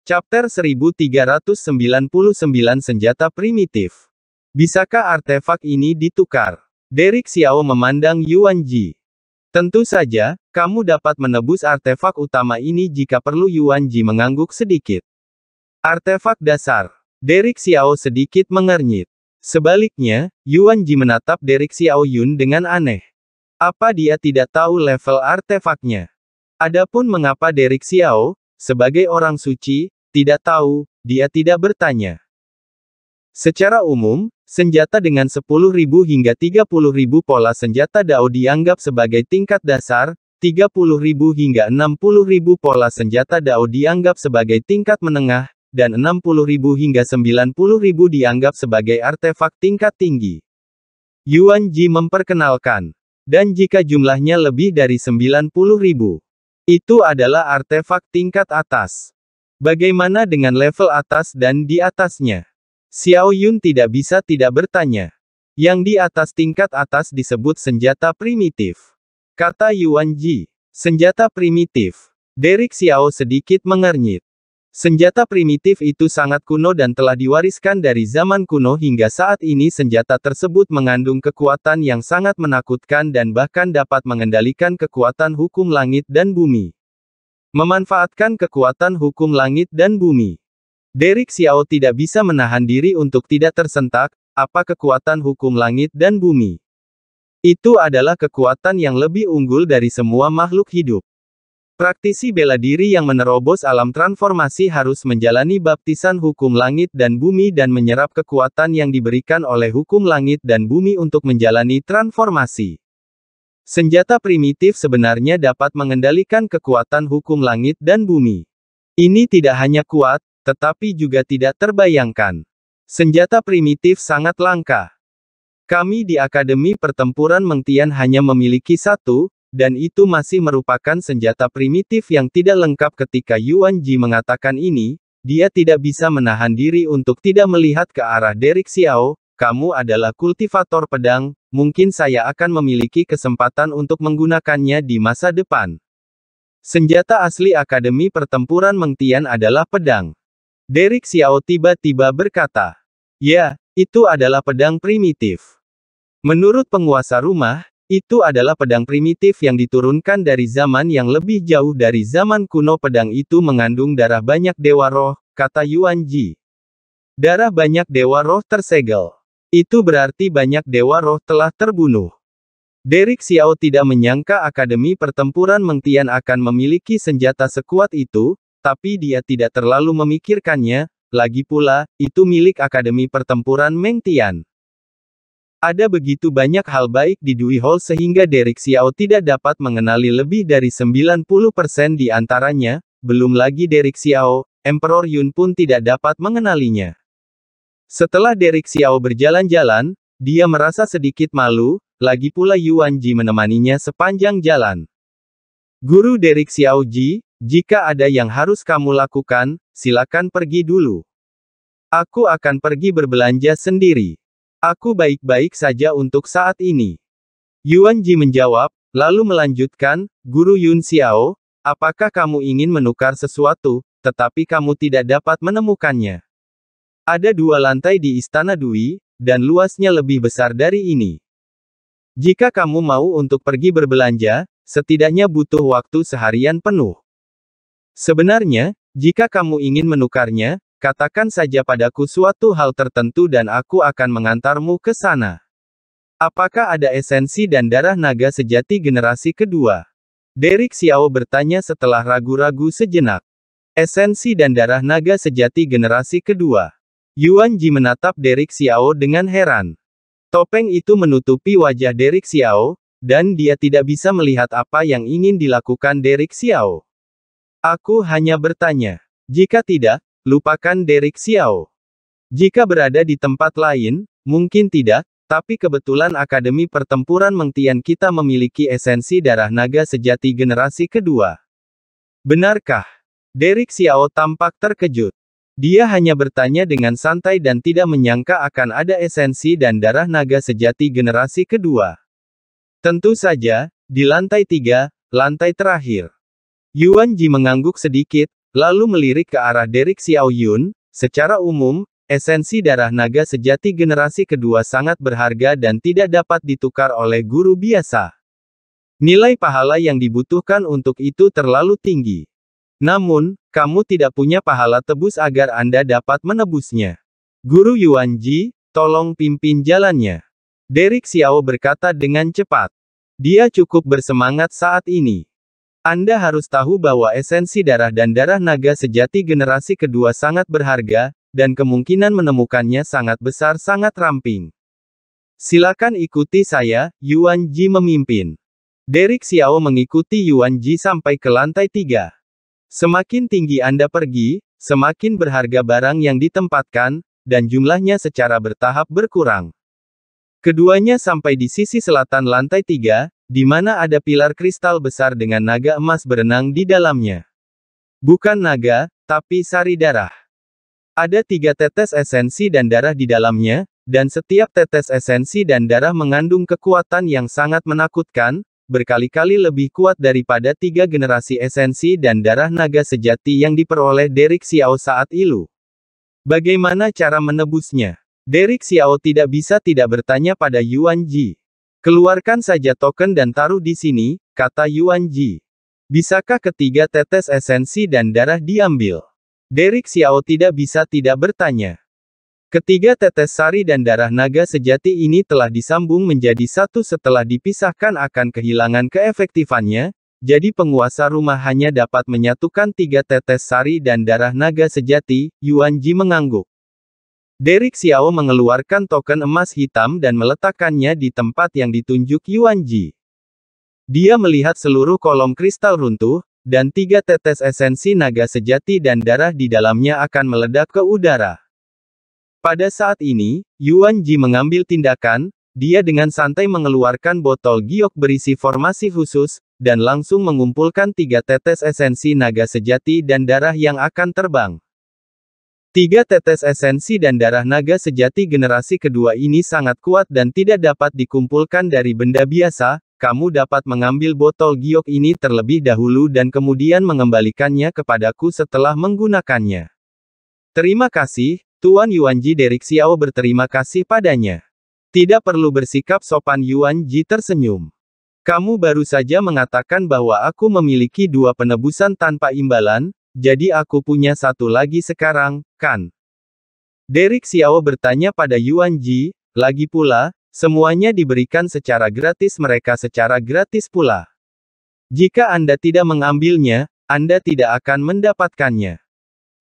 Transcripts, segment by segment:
Chapter 1399 Senjata Primitif Bisakah artefak ini ditukar? Derek Xiao memandang Yuan Ji. Tentu saja, kamu dapat menebus artefak utama ini jika perlu Yuan Ji mengangguk sedikit. Artefak dasar. Derek Xiao sedikit mengernyit. Sebaliknya, Yuan Ji menatap Derek Xiao Yun dengan aneh. Apa dia tidak tahu level artefaknya? Adapun mengapa Derek Xiao, sebagai orang suci, tidak tahu, dia tidak bertanya. Secara umum, senjata dengan 10.000 hingga 30.000 pola senjata Dao dianggap sebagai tingkat dasar, 30.000 hingga 60.000 pola senjata Dao dianggap sebagai tingkat menengah, dan 60.000 hingga 90.000 dianggap sebagai artefak tingkat tinggi. Yuan Ji memperkenalkan. Dan jika jumlahnya lebih dari 90.000, itu adalah artefak tingkat atas. Bagaimana dengan level atas dan di atasnya? Xiao Yun tidak bisa tidak bertanya. Yang di atas tingkat atas disebut senjata primitif. Kata Yuan Ji. Senjata primitif. Derek Xiao sedikit mengernyit. Senjata primitif itu sangat kuno dan telah diwariskan dari zaman kuno hingga saat ini senjata tersebut mengandung kekuatan yang sangat menakutkan dan bahkan dapat mengendalikan kekuatan hukum langit dan bumi. Memanfaatkan kekuatan hukum langit dan bumi. Derek Xiao tidak bisa menahan diri untuk tidak tersentak, apa kekuatan hukum langit dan bumi. Itu adalah kekuatan yang lebih unggul dari semua makhluk hidup. Praktisi bela diri yang menerobos alam transformasi harus menjalani baptisan hukum langit dan bumi dan menyerap kekuatan yang diberikan oleh hukum langit dan bumi untuk menjalani transformasi. Senjata primitif sebenarnya dapat mengendalikan kekuatan hukum langit dan bumi. Ini tidak hanya kuat, tetapi juga tidak terbayangkan. Senjata primitif sangat langka. Kami di Akademi Pertempuran Mengtian hanya memiliki satu, dan itu masih merupakan senjata primitif yang tidak lengkap ketika Yuan Ji mengatakan ini, dia tidak bisa menahan diri untuk tidak melihat ke arah Derek Xiao, kamu adalah kultivator pedang, mungkin saya akan memiliki kesempatan untuk menggunakannya di masa depan. Senjata asli Akademi Pertempuran Mengtian adalah pedang. Derek Xiao tiba-tiba berkata, Ya, itu adalah pedang primitif. Menurut penguasa rumah, itu adalah pedang primitif yang diturunkan dari zaman yang lebih jauh dari zaman kuno pedang itu mengandung darah banyak dewa roh, kata Yuan Ji. Darah banyak dewa roh tersegel. Itu berarti banyak dewa roh telah terbunuh. Derek Xiao tidak menyangka Akademi Pertempuran Mengtian akan memiliki senjata sekuat itu, tapi dia tidak terlalu memikirkannya, lagi pula, itu milik Akademi Pertempuran Mengtian. Ada begitu banyak hal baik di Dewey Hall sehingga Derek Xiao tidak dapat mengenali lebih dari 90% di antaranya, belum lagi Derek Xiao, Emperor Yun pun tidak dapat mengenalinya. Setelah Derek Xiao berjalan-jalan, dia merasa sedikit malu, lagi pula Yuan Ji menemaninya sepanjang jalan. Guru Derek Xiao Ji, jika ada yang harus kamu lakukan, silakan pergi dulu. Aku akan pergi berbelanja sendiri. Aku baik-baik saja untuk saat ini. Yuan Ji menjawab, lalu melanjutkan, Guru Yun Xiao, apakah kamu ingin menukar sesuatu, tetapi kamu tidak dapat menemukannya? Ada dua lantai di Istana Dui, dan luasnya lebih besar dari ini. Jika kamu mau untuk pergi berbelanja, setidaknya butuh waktu seharian penuh. Sebenarnya, jika kamu ingin menukarnya, Katakan saja padaku suatu hal tertentu dan aku akan mengantarmu ke sana. Apakah ada esensi dan darah naga sejati generasi kedua? Derek Xiao bertanya setelah ragu-ragu sejenak. Esensi dan darah naga sejati generasi kedua. Yuan Ji menatap Derek Xiao dengan heran. Topeng itu menutupi wajah Derek Xiao, dan dia tidak bisa melihat apa yang ingin dilakukan Derek Xiao. Aku hanya bertanya. Jika tidak, Lupakan Derek Xiao. Jika berada di tempat lain, mungkin tidak, tapi kebetulan Akademi Pertempuran Mengtian kita memiliki esensi darah naga sejati generasi kedua. Benarkah? Derek Xiao tampak terkejut. Dia hanya bertanya dengan santai dan tidak menyangka akan ada esensi dan darah naga sejati generasi kedua. Tentu saja, di lantai tiga, lantai terakhir. Yuan Ji mengangguk sedikit, Lalu melirik ke arah Derek Yun. secara umum, esensi darah naga sejati generasi kedua sangat berharga dan tidak dapat ditukar oleh guru biasa. Nilai pahala yang dibutuhkan untuk itu terlalu tinggi. Namun, kamu tidak punya pahala tebus agar Anda dapat menebusnya. Guru Yuan Ji, tolong pimpin jalannya. Derek Xiao berkata dengan cepat. Dia cukup bersemangat saat ini. Anda harus tahu bahwa esensi darah dan darah naga sejati generasi kedua sangat berharga, dan kemungkinan menemukannya sangat besar sangat ramping. Silakan ikuti saya, Yuan Ji memimpin. Derek Xiao mengikuti Yuan Ji sampai ke lantai tiga. Semakin tinggi Anda pergi, semakin berharga barang yang ditempatkan, dan jumlahnya secara bertahap berkurang. Keduanya sampai di sisi selatan lantai tiga, di mana ada pilar kristal besar dengan naga emas berenang di dalamnya. Bukan naga, tapi sari darah. Ada tiga tetes esensi dan darah di dalamnya, dan setiap tetes esensi dan darah mengandung kekuatan yang sangat menakutkan, berkali-kali lebih kuat daripada tiga generasi esensi dan darah naga sejati yang diperoleh Derek Xiao saat ilu. Bagaimana cara menebusnya? Derek Xiao tidak bisa tidak bertanya pada Yuan Ji. Keluarkan saja token dan taruh di sini, kata Yuan Ji. Bisakah ketiga tetes esensi dan darah diambil? Derek Xiao tidak bisa tidak bertanya. Ketiga tetes sari dan darah naga sejati ini telah disambung menjadi satu setelah dipisahkan akan kehilangan keefektifannya, jadi penguasa rumah hanya dapat menyatukan tiga tetes sari dan darah naga sejati, Yuan Ji mengangguk. Derek Xiao mengeluarkan token emas hitam dan meletakkannya di tempat yang ditunjuk Yuan Ji. Dia melihat seluruh kolom kristal runtuh, dan tiga tetes esensi naga sejati dan darah di dalamnya akan meledak ke udara. Pada saat ini, Yuan Ji mengambil tindakan, dia dengan santai mengeluarkan botol giok berisi formasi khusus, dan langsung mengumpulkan tiga tetes esensi naga sejati dan darah yang akan terbang. Tiga tetes esensi dan darah naga sejati generasi kedua ini sangat kuat dan tidak dapat dikumpulkan dari benda biasa, kamu dapat mengambil botol giok ini terlebih dahulu dan kemudian mengembalikannya kepadaku setelah menggunakannya. Terima kasih, Tuan Yuanji Derik Xiao berterima kasih padanya. Tidak perlu bersikap sopan Yuanji tersenyum. Kamu baru saja mengatakan bahwa aku memiliki dua penebusan tanpa imbalan, jadi aku punya satu lagi sekarang, kan? Derek Xiao bertanya pada Yuan Ji, lagi pula, semuanya diberikan secara gratis mereka secara gratis pula. Jika Anda tidak mengambilnya, Anda tidak akan mendapatkannya.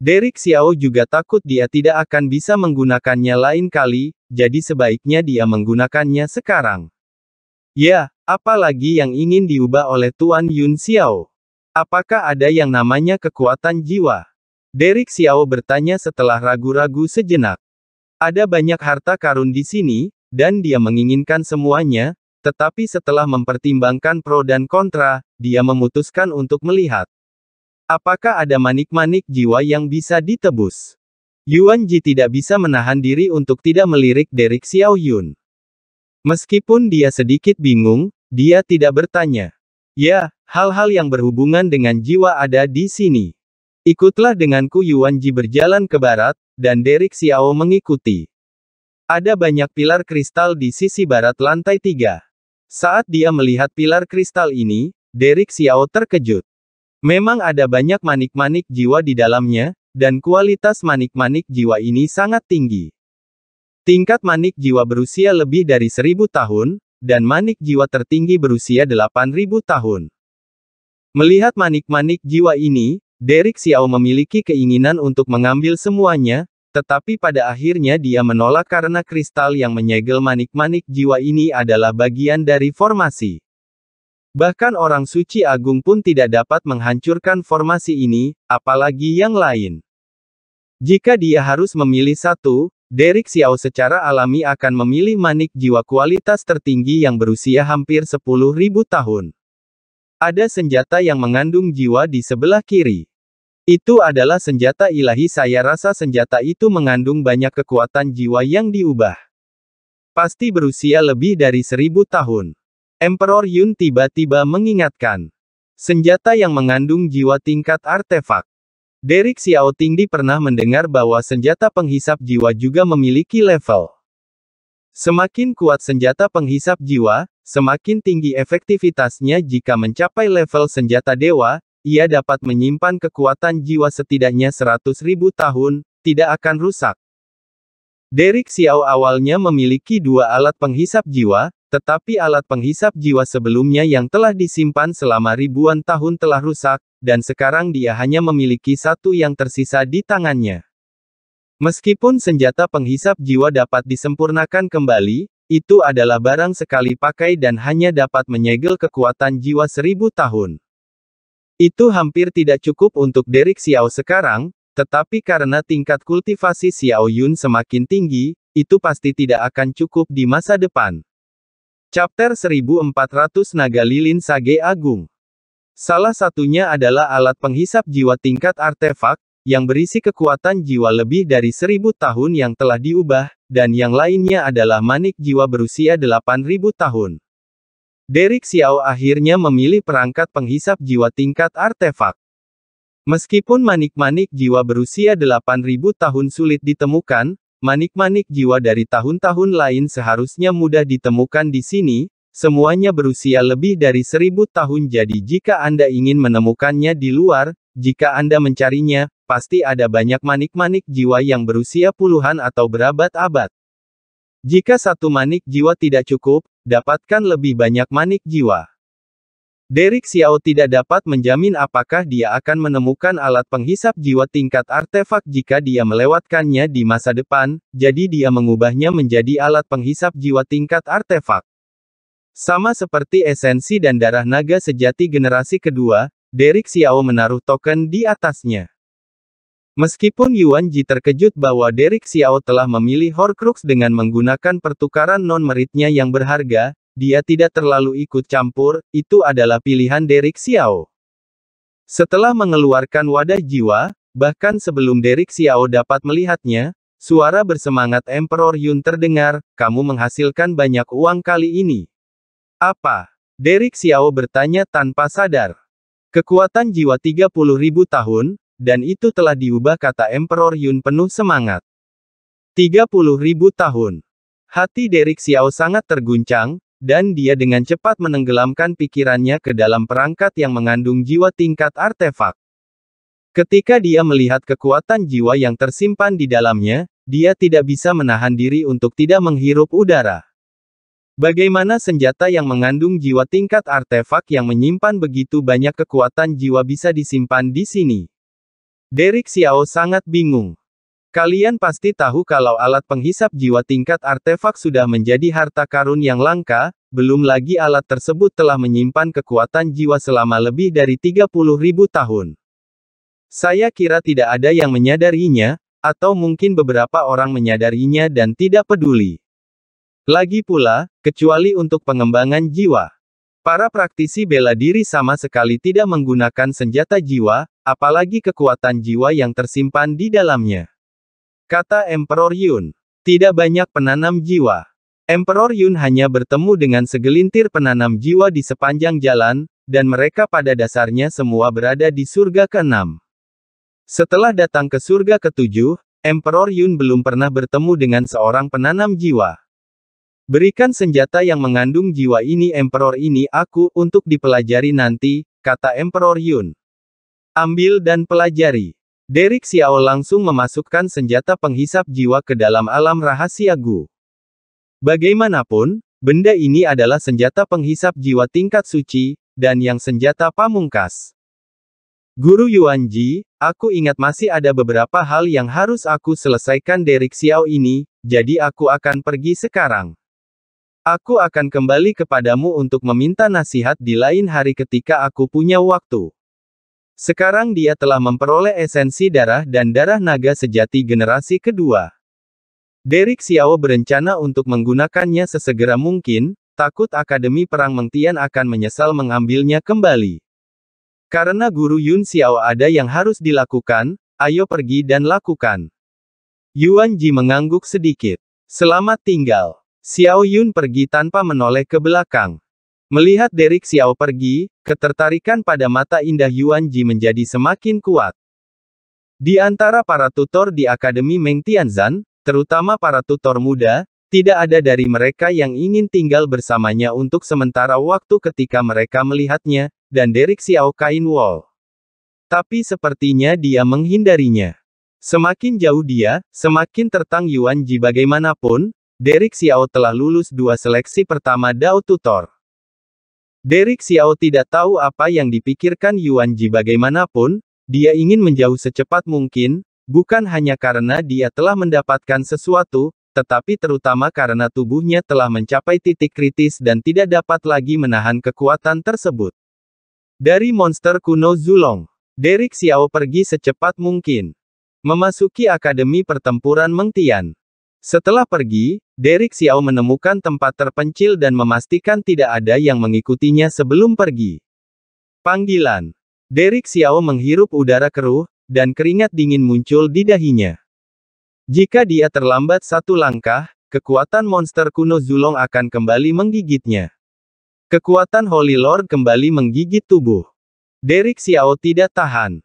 Derek Xiao juga takut dia tidak akan bisa menggunakannya lain kali, jadi sebaiknya dia menggunakannya sekarang. Ya, apalagi yang ingin diubah oleh Tuan Yun Xiao. Apakah ada yang namanya kekuatan jiwa? Derek Xiao bertanya setelah ragu-ragu sejenak. Ada banyak harta karun di sini, dan dia menginginkan semuanya, tetapi setelah mempertimbangkan pro dan kontra, dia memutuskan untuk melihat. Apakah ada manik-manik jiwa yang bisa ditebus? Yuan Ji tidak bisa menahan diri untuk tidak melirik Derek Xiao Yun. Meskipun dia sedikit bingung, dia tidak bertanya. Ya, Hal-hal yang berhubungan dengan jiwa ada di sini. Ikutlah denganku Yuan Ji berjalan ke barat, dan Derek Xiao mengikuti. Ada banyak pilar kristal di sisi barat lantai tiga. Saat dia melihat pilar kristal ini, Derek Xiao terkejut. Memang ada banyak manik-manik jiwa di dalamnya, dan kualitas manik-manik jiwa ini sangat tinggi. Tingkat manik jiwa berusia lebih dari seribu tahun, dan manik jiwa tertinggi berusia delapan ribu tahun. Melihat manik-manik jiwa ini, Derek Xiao memiliki keinginan untuk mengambil semuanya, tetapi pada akhirnya dia menolak karena kristal yang menyegel manik-manik jiwa ini adalah bagian dari formasi. Bahkan orang suci agung pun tidak dapat menghancurkan formasi ini, apalagi yang lain. Jika dia harus memilih satu, Derek Xiao secara alami akan memilih manik jiwa kualitas tertinggi yang berusia hampir 10.000 tahun. Ada senjata yang mengandung jiwa di sebelah kiri. Itu adalah senjata ilahi saya rasa senjata itu mengandung banyak kekuatan jiwa yang diubah. Pasti berusia lebih dari seribu tahun. Emperor Yun tiba-tiba mengingatkan. Senjata yang mengandung jiwa tingkat artefak. Derek Tingdi pernah mendengar bahwa senjata penghisap jiwa juga memiliki level. Semakin kuat senjata penghisap jiwa, Semakin tinggi efektivitasnya jika mencapai level senjata dewa, ia dapat menyimpan kekuatan jiwa setidaknya 100.000 tahun, tidak akan rusak. Derek Xiao awalnya memiliki dua alat penghisap jiwa, tetapi alat penghisap jiwa sebelumnya yang telah disimpan selama ribuan tahun telah rusak, dan sekarang dia hanya memiliki satu yang tersisa di tangannya. Meskipun senjata penghisap jiwa dapat disempurnakan kembali, itu adalah barang sekali pakai dan hanya dapat menyegel kekuatan jiwa seribu tahun. Itu hampir tidak cukup untuk Derek Xiao sekarang, tetapi karena tingkat kultivasi Xiao Yun semakin tinggi, itu pasti tidak akan cukup di masa depan. Chapter 1400 Naga Lilin Sage Agung Salah satunya adalah alat penghisap jiwa tingkat artefak, yang berisi kekuatan jiwa lebih dari seribu tahun yang telah diubah, dan yang lainnya adalah manik jiwa berusia delapan ribu tahun. Derek Xiao akhirnya memilih perangkat penghisap jiwa tingkat artefak. Meskipun manik-manik jiwa berusia delapan ribu tahun sulit ditemukan, manik-manik jiwa dari tahun-tahun lain seharusnya mudah ditemukan di sini, semuanya berusia lebih dari seribu tahun jadi jika Anda ingin menemukannya di luar, jika Anda mencarinya, pasti ada banyak manik-manik jiwa yang berusia puluhan atau berabad-abad. Jika satu manik jiwa tidak cukup, dapatkan lebih banyak manik jiwa. Derek Xiao tidak dapat menjamin apakah dia akan menemukan alat penghisap jiwa tingkat artefak jika dia melewatkannya di masa depan, jadi dia mengubahnya menjadi alat penghisap jiwa tingkat artefak. Sama seperti esensi dan darah naga sejati generasi kedua, Derek Xiao menaruh token di atasnya. Meskipun Yuan Ji terkejut bahwa Derek Xiao telah memilih Horcrux dengan menggunakan pertukaran non-meritnya yang berharga, dia tidak terlalu ikut campur, itu adalah pilihan Derek Xiao. Setelah mengeluarkan wadah jiwa, bahkan sebelum Derek Xiao dapat melihatnya, suara bersemangat Emperor Yun terdengar, kamu menghasilkan banyak uang kali ini. Apa? Derek Xiao bertanya tanpa sadar. Kekuatan jiwa 30.000 tahun, dan itu telah diubah kata Emperor Yun penuh semangat. 30 ribu tahun. Hati Derek Xiao sangat terguncang, dan dia dengan cepat menenggelamkan pikirannya ke dalam perangkat yang mengandung jiwa tingkat artefak. Ketika dia melihat kekuatan jiwa yang tersimpan di dalamnya, dia tidak bisa menahan diri untuk tidak menghirup udara. Bagaimana senjata yang mengandung jiwa tingkat artefak yang menyimpan begitu banyak kekuatan jiwa bisa disimpan di sini? Derek Xiao sangat bingung. Kalian pasti tahu kalau alat penghisap jiwa tingkat artefak sudah menjadi harta karun yang langka, belum lagi alat tersebut telah menyimpan kekuatan jiwa selama lebih dari 30 ribu tahun. Saya kira tidak ada yang menyadarinya, atau mungkin beberapa orang menyadarinya dan tidak peduli. Lagi pula, kecuali untuk pengembangan jiwa. Para praktisi bela diri sama sekali tidak menggunakan senjata jiwa, apalagi kekuatan jiwa yang tersimpan di dalamnya. Kata Emperor Yun, tidak banyak penanam jiwa. Emperor Yun hanya bertemu dengan segelintir penanam jiwa di sepanjang jalan, dan mereka pada dasarnya semua berada di surga keenam. Setelah datang ke surga ketujuh, Emperor Yun belum pernah bertemu dengan seorang penanam jiwa. Berikan senjata yang mengandung jiwa ini Emperor ini aku untuk dipelajari nanti, kata Emperor Yun. Ambil dan pelajari. Derek Xiao langsung memasukkan senjata penghisap jiwa ke dalam alam rahasia Gu. Bagaimanapun, benda ini adalah senjata penghisap jiwa tingkat suci, dan yang senjata pamungkas. Guru Yuanji, aku ingat masih ada beberapa hal yang harus aku selesaikan Derek Xiao ini, jadi aku akan pergi sekarang. Aku akan kembali kepadamu untuk meminta nasihat di lain hari ketika aku punya waktu. Sekarang dia telah memperoleh esensi darah dan darah naga sejati generasi kedua. Derek Xiao berencana untuk menggunakannya sesegera mungkin, takut Akademi Perang Mengtian akan menyesal mengambilnya kembali. Karena guru Yun Xiao ada yang harus dilakukan, ayo pergi dan lakukan. Yuan Ji mengangguk sedikit. Selamat tinggal. Xiao Yun pergi tanpa menoleh ke belakang. Melihat Derek Xiao pergi, ketertarikan pada mata indah Yuan Ji menjadi semakin kuat. Di antara para tutor di Akademi Meng Tianzan, terutama para tutor muda, tidak ada dari mereka yang ingin tinggal bersamanya untuk sementara waktu ketika mereka melihatnya, dan Derek Xiao Kain Wall. Tapi sepertinya dia menghindarinya. Semakin jauh dia, semakin tertang Yuan Ji bagaimanapun, Derek Xiao telah lulus dua seleksi pertama Dao Tutor. Derek Xiao tidak tahu apa yang dipikirkan Yuan Ji bagaimanapun, dia ingin menjauh secepat mungkin, bukan hanya karena dia telah mendapatkan sesuatu, tetapi terutama karena tubuhnya telah mencapai titik kritis dan tidak dapat lagi menahan kekuatan tersebut. Dari monster kuno Zulong, Derek Xiao pergi secepat mungkin. Memasuki Akademi Pertempuran Mengtian. Setelah pergi, Derek Xiao menemukan tempat terpencil dan memastikan tidak ada yang mengikutinya sebelum pergi. Panggilan. Derek Xiao menghirup udara keruh, dan keringat dingin muncul di dahinya. Jika dia terlambat satu langkah, kekuatan monster kuno Zulong akan kembali menggigitnya. Kekuatan Holy Lord kembali menggigit tubuh. Derek Xiao tidak tahan.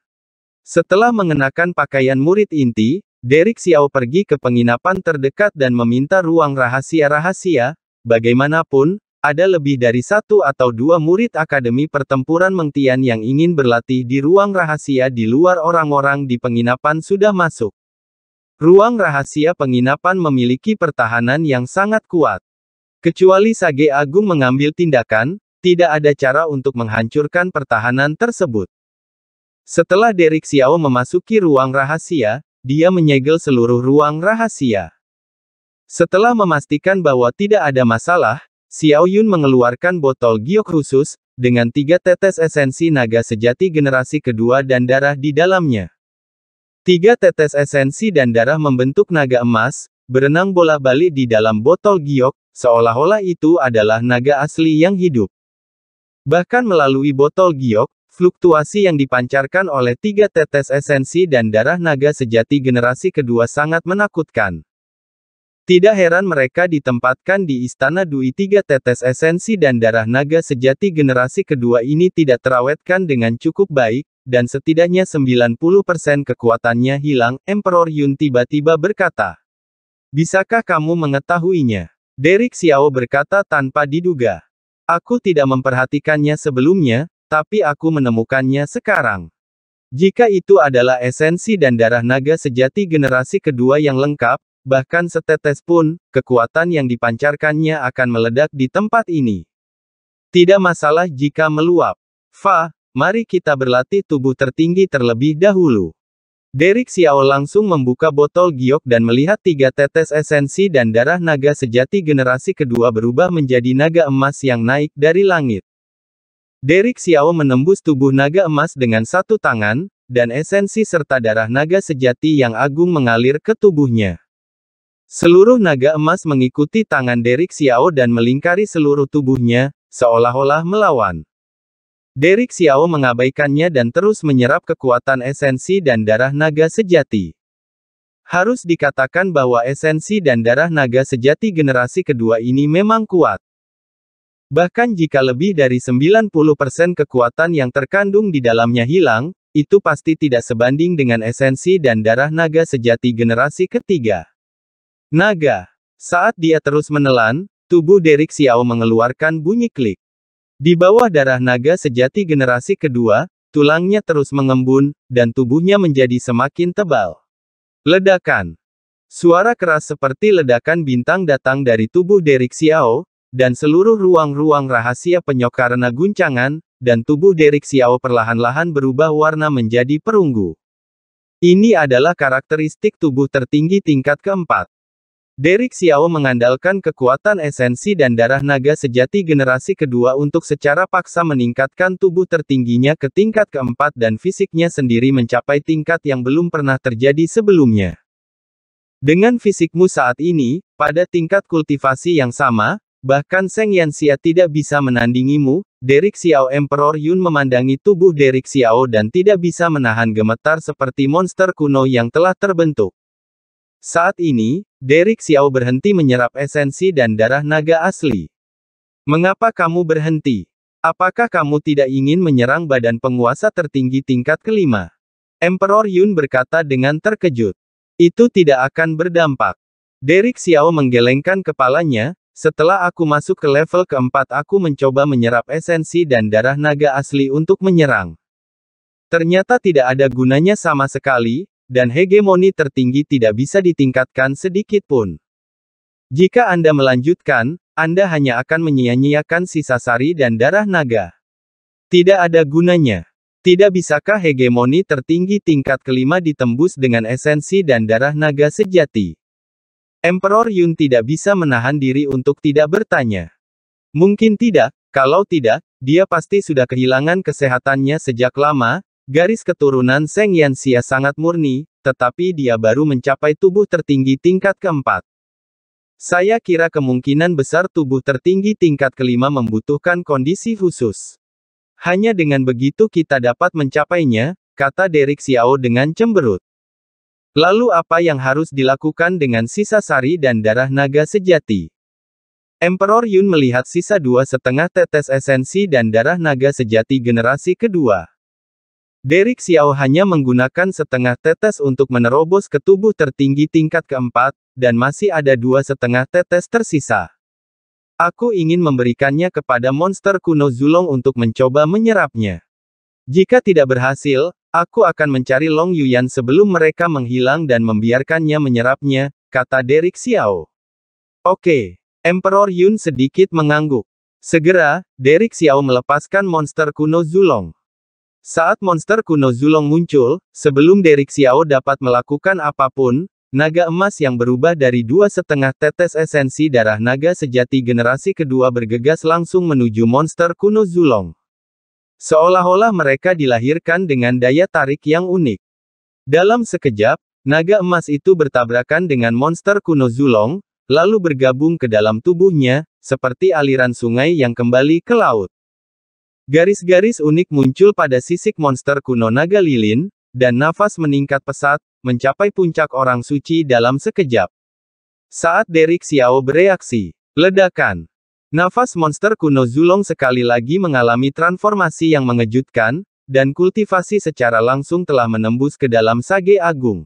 Setelah mengenakan pakaian murid inti, Derek Xiao pergi ke penginapan terdekat dan meminta ruang rahasia-rahasia, bagaimanapun, ada lebih dari satu atau dua murid Akademi Pertempuran Mengtian yang ingin berlatih di ruang rahasia di luar orang-orang di penginapan sudah masuk. Ruang rahasia penginapan memiliki pertahanan yang sangat kuat. Kecuali Sage Agung mengambil tindakan, tidak ada cara untuk menghancurkan pertahanan tersebut. Setelah Derek Xiao memasuki ruang rahasia, dia menyegel seluruh ruang rahasia. Setelah memastikan bahwa tidak ada masalah, Xiao Yun mengeluarkan botol giok khusus, dengan tiga tetes esensi naga sejati generasi kedua dan darah di dalamnya. Tiga tetes esensi dan darah membentuk naga emas, berenang bola-balik di dalam botol giok, seolah-olah itu adalah naga asli yang hidup. Bahkan melalui botol giok, Fluktuasi yang dipancarkan oleh tiga tetes esensi dan darah naga sejati generasi kedua sangat menakutkan. Tidak heran mereka ditempatkan di Istana Dui tiga tetes esensi dan darah naga sejati generasi kedua ini tidak terawetkan dengan cukup baik, dan setidaknya 90% kekuatannya hilang, Emperor Yun tiba-tiba berkata. Bisakah kamu mengetahuinya? Derek Xiao berkata tanpa diduga. Aku tidak memperhatikannya sebelumnya, tapi aku menemukannya sekarang. Jika itu adalah esensi dan darah naga sejati generasi kedua yang lengkap, bahkan setetes pun, kekuatan yang dipancarkannya akan meledak di tempat ini. Tidak masalah jika meluap. Fa, mari kita berlatih tubuh tertinggi terlebih dahulu. Derek Xiao langsung membuka botol giok dan melihat tiga tetes esensi dan darah naga sejati generasi kedua berubah menjadi naga emas yang naik dari langit. Derek Xiao menembus tubuh naga emas dengan satu tangan, dan esensi serta darah naga sejati yang agung mengalir ke tubuhnya. Seluruh naga emas mengikuti tangan Derek Xiao dan melingkari seluruh tubuhnya, seolah-olah melawan. Derek Xiao mengabaikannya dan terus menyerap kekuatan esensi dan darah naga sejati. Harus dikatakan bahwa esensi dan darah naga sejati generasi kedua ini memang kuat. Bahkan jika lebih dari 90% kekuatan yang terkandung di dalamnya hilang, itu pasti tidak sebanding dengan esensi dan darah naga sejati generasi ketiga. Naga. Saat dia terus menelan, tubuh Derek Xiao mengeluarkan bunyi klik. Di bawah darah naga sejati generasi kedua, tulangnya terus mengembun, dan tubuhnya menjadi semakin tebal. Ledakan. Suara keras seperti ledakan bintang datang dari tubuh Derek Xiao, dan seluruh ruang-ruang rahasia penyok karena guncangan, dan tubuh Derek Xiao perlahan-lahan berubah warna menjadi perunggu. Ini adalah karakteristik tubuh tertinggi tingkat keempat. Derek Xiao mengandalkan kekuatan esensi dan darah naga sejati generasi kedua untuk secara paksa meningkatkan tubuh tertingginya ke tingkat keempat dan fisiknya sendiri mencapai tingkat yang belum pernah terjadi sebelumnya. Dengan fisikmu saat ini, pada tingkat kultivasi yang sama, Bahkan Seng Yan Xia tidak bisa menandingimu, Derek Xiao Emperor Yun memandangi tubuh Derek Xiao dan tidak bisa menahan gemetar seperti monster kuno yang telah terbentuk. Saat ini, Derek Xiao berhenti menyerap esensi dan darah naga asli. Mengapa kamu berhenti? Apakah kamu tidak ingin menyerang badan penguasa tertinggi tingkat kelima? Emperor Yun berkata dengan terkejut. Itu tidak akan berdampak. Derek Xiao menggelengkan kepalanya, setelah aku masuk ke level keempat aku mencoba menyerap esensi dan darah naga asli untuk menyerang. Ternyata tidak ada gunanya sama sekali, dan hegemoni tertinggi tidak bisa ditingkatkan sedikit pun. Jika Anda melanjutkan, Anda hanya akan menyia-nyiakan sisa sari dan darah naga. Tidak ada gunanya. Tidak bisakah hegemoni tertinggi tingkat kelima ditembus dengan esensi dan darah naga sejati? Emperor Yun tidak bisa menahan diri untuk tidak bertanya. Mungkin tidak, kalau tidak, dia pasti sudah kehilangan kesehatannya sejak lama, garis keturunan Seng Xia sangat murni, tetapi dia baru mencapai tubuh tertinggi tingkat keempat. Saya kira kemungkinan besar tubuh tertinggi tingkat kelima membutuhkan kondisi khusus. Hanya dengan begitu kita dapat mencapainya, kata Derek Xiao dengan cemberut. Lalu apa yang harus dilakukan dengan sisa sari dan darah naga sejati? Emperor Yun melihat sisa dua setengah tetes esensi dan darah naga sejati generasi kedua. Derek Xiao hanya menggunakan setengah tetes untuk menerobos ke tubuh tertinggi tingkat keempat, dan masih ada dua setengah tetes tersisa. Aku ingin memberikannya kepada monster kuno Zulong untuk mencoba menyerapnya. Jika tidak berhasil, Aku akan mencari Long Yuan sebelum mereka menghilang dan membiarkannya menyerapnya, kata Derek Xiao. Oke. Emperor Yun sedikit mengangguk. Segera, Derek Xiao melepaskan monster kuno Zulong. Saat monster kuno Zulong muncul, sebelum Derek Xiao dapat melakukan apapun, naga emas yang berubah dari dua setengah tetes esensi darah naga sejati generasi kedua bergegas langsung menuju monster kuno Zulong. Seolah-olah mereka dilahirkan dengan daya tarik yang unik. Dalam sekejap, naga emas itu bertabrakan dengan monster kuno Zulong, lalu bergabung ke dalam tubuhnya, seperti aliran sungai yang kembali ke laut. Garis-garis unik muncul pada sisik monster kuno naga lilin, dan nafas meningkat pesat, mencapai puncak orang suci dalam sekejap. Saat Derek Xiao bereaksi, ledakan, Nafas monster kuno Zulong sekali lagi mengalami transformasi yang mengejutkan, dan kultivasi secara langsung telah menembus ke dalam sage agung.